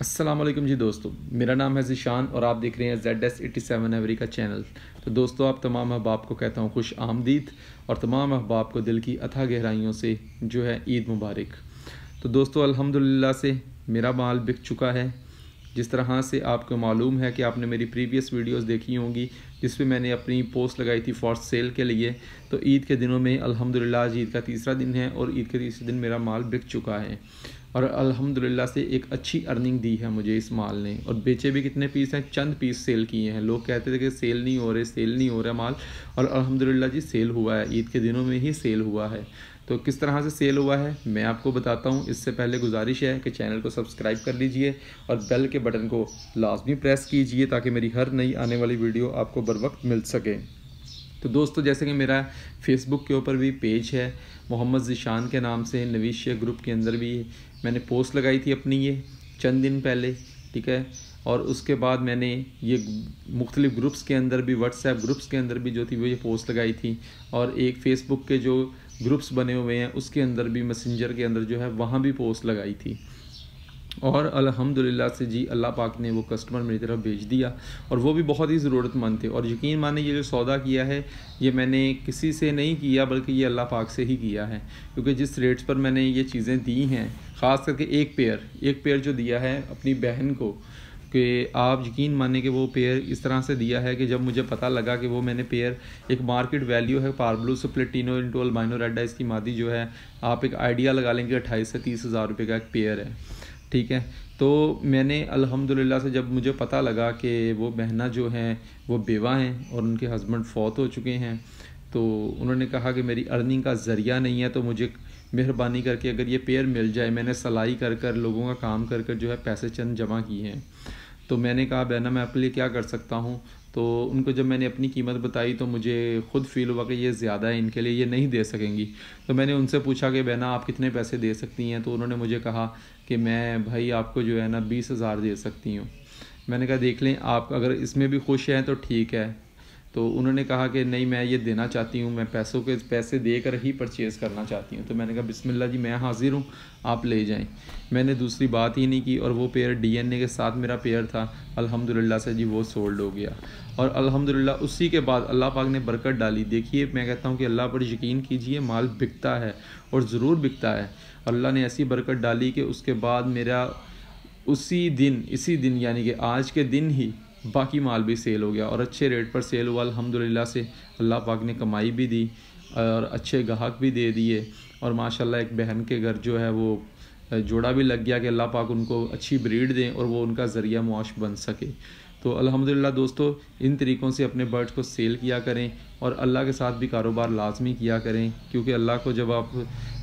असलम जी दोस्तों मेरा नाम है ज़िशान और आप देख रहे हैं Z S eighty seven every का चैनल तो दोस्तों आप तमाम अहबाब को कहता हूँ खुश आमदीद और तमाम अहबाब को दिल की अथा गहराइयों से जो है ईद मुबारक तो दोस्तों अल्हम्दुलिल्लाह से मेरा माल बिक चुका है जिस तरह से आपको मालूम है कि आपने मेरी प्रीवियस वीडियोस देखी होंगी जिस पे मैंने अपनी पोस्ट लगाई थी फॉर सेल के लिए तो ईद के दिनों में अल्हम्दुलिल्लाह आज ईद का तीसरा दिन है और ईद के तीसरे दिन मेरा माल बिक चुका है और अल्हम्दुलिल्लाह से एक अच्छी अर्निंग दी है मुझे इस माल ने और बेचे भी कितने पीस हैं चंद पीस सेल किए हैं लोग कहते थे कि सेल नहीं हो रहे सेल नहीं हो रहा माल और अल्हम्दुलिल्लाह जी सेल हुआ है ईद के दिनों में ही सेल हुआ है तो किस तरह से सेल हुआ है मैं आपको बताता हूँ इससे पहले गुजारिश है कि चैनल को सब्सक्राइब कर लीजिए और बेल के बटन को लाजमी प्रेस कीजिए ताकि मेरी हर नई आने वाली वीडियो आपको बर वक्त मिल सके तो दोस्तों जैसे कि मेरा फेसबुक के ऊपर भी पेज है मोहम्मद जिशान के नाम से नवीशिया ग्रुप के अंदर भी मैंने पोस्ट लगाई थी अपनी ये चंद दिन पहले ठीक है और उसके बाद मैंने ये मुख्तलिफ़ ग्रुप्स के अंदर भी व्हाट्सएप ग्रुप्स के अंदर भी जो थी वो ये पोस्ट लगाई थी और एक फ़ेसबुक के जो ग्रुप्स बने हुए हैं उसके अंदर भी मैसेंजर के अंदर जो है वहाँ भी पोस्ट लगाई थी और अल्हम्दुलिल्लाह से जी अल्लाह पाक ने वो कस्टमर मेरी तरफ भेज दिया और वो भी बहुत ही ज़रूरतमंद थे और यकीन माने ये जो सौदा किया है ये मैंने किसी से नहीं किया बल्कि ये अल्लाह पाक से ही किया है क्योंकि जिस रेट्स पर मैंने ये चीज़ें दी हैं ख़ास करके एक पेयर एक पेयर जो दिया है अपनी बहन को कि आप यकीन माने कि वो पेयर इस तरह से दिया है कि जब मुझे पता लगा कि वो मैंने पेयर एक मार्केट वैल्यू है पारब्लू सप्लेटिनो इंटोल माइनो रेडा इसकी मादी जो है आप एक आइडिया लगा लेंगे अट्ठाईस से तीस हज़ार रुपये का एक पेयर है ठीक है तो मैंने अल्हम्दुलिल्लाह से जब मुझे पता लगा कि वो बहना जो हैं वो बेवा हैं और उनके हस्बैंड फौत हो चुके हैं तो उन्होंने कहा कि मेरी अर्निंग का ज़रिया नहीं है तो मुझे मेहरबानी करके अगर ये पेयर मिल जाए मैंने सलाई कर कर लोगों का काम कर कर जो है पैसे चंद जमा किए हैं तो मैंने कहा बहना मैं आपके लिए क्या कर सकता हूँ तो उनको जब मैंने अपनी कीमत बताई तो मुझे ख़ुद फील हुआ कि ये ज़्यादा है इनके लिए ये नहीं दे सकेंगी तो मैंने उनसे पूछा कि बहना आप कितने पैसे दे सकती हैं तो उन्होंने मुझे कहा कि मैं भाई आपको जो है ना बीस हज़ार दे सकती हूँ मैंने कहा देख लें आप अगर इसमें भी खुश हैं तो ठीक है तो उन्होंने कहा कि नहीं मैं ये देना चाहती हूँ मैं पैसों के पैसे देकर ही परचेज़ करना चाहती हूँ तो मैंने कहा बिस्मिल्लाह जी मैं हाज़िर हूँ आप ले जाएं मैंने दूसरी बात ही नहीं की और वो पेयर डीएनए के साथ मेरा पेयर था अल्हम्दुलिल्लाह से जी वो सोल्ड हो गया और अल्हम्दुलिल्लाह उसी के बाद अल्लाह पाक ने बरकत डाली देखिए मैं कहता हूँ कि अल्लाह पर यकीन कीजिए माल बिकता है और ज़रूर बिकता है अल्लाह ने ऐसी बरकत डाली कि उसके बाद मेरा उसी दिन इसी दिन यानी कि आज के दिन ही बाकी माल भी सेल हो गया और अच्छे रेट पर सेल हुआ अलहमदिल्ला से अल्लाह पाक ने कमाई भी दी और अच्छे गाहक भी दे दिए और माशाल्लाह एक बहन के घर जो है वो जोड़ा भी लग गया कि अल्लाह पाक उनको अच्छी ब्रीड दें और वो उनका ज़रिया मुआश बन सके तो अल्हम्दुलिल्लाह दोस्तों इन तरीक़ों से अपने बर्ड्स को सेल किया करें और अल्लाह के साथ भी कारोबार लाजमी किया करें क्योंकि अल्लाह को जब आप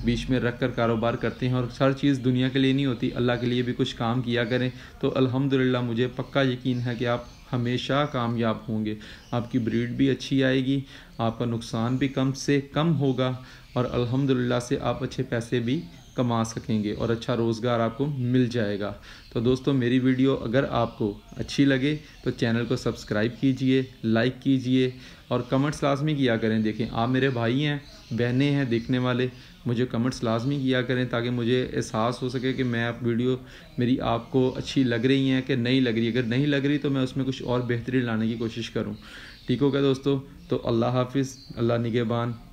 बीच में रख कर कारोबार करते हैं और हर चीज़ दुनिया के लिए नहीं होती अल्लाह के लिए भी कुछ काम किया करें तो अल्हम्दुलिल्लाह मुझे पक्का यकीन है कि आप हमेशा कामयाब होंगे आपकी ब्रीड भी अच्छी आएगी आपका नुकसान भी कम से कम होगा और अल्हम्दुलिल्लाह से आप अच्छे पैसे भी कमा सकेंगे और अच्छा रोज़गार आपको मिल जाएगा तो दोस्तों मेरी वीडियो अगर आपको अच्छी लगे तो चैनल को सब्सक्राइब कीजिए लाइक कीजिए और कमेंट्स लाजमी किया करें देखें आप मेरे भाई हैं बहनें हैं देखने वाले मुझे कमेंट्स लाजमी किया करें ताकि मुझे एहसास हो सके कि मैं आप वीडियो मेरी आपको अच्छी लग रही हैं कि नहीं लग रही अगर नहीं लग रही तो मैं उसमें कुछ और बेहतरी लाने की कोशिश करूँ ठीक होगा दोस्तों तो अल्लाह हाफिज़ अल्लाह निगेबान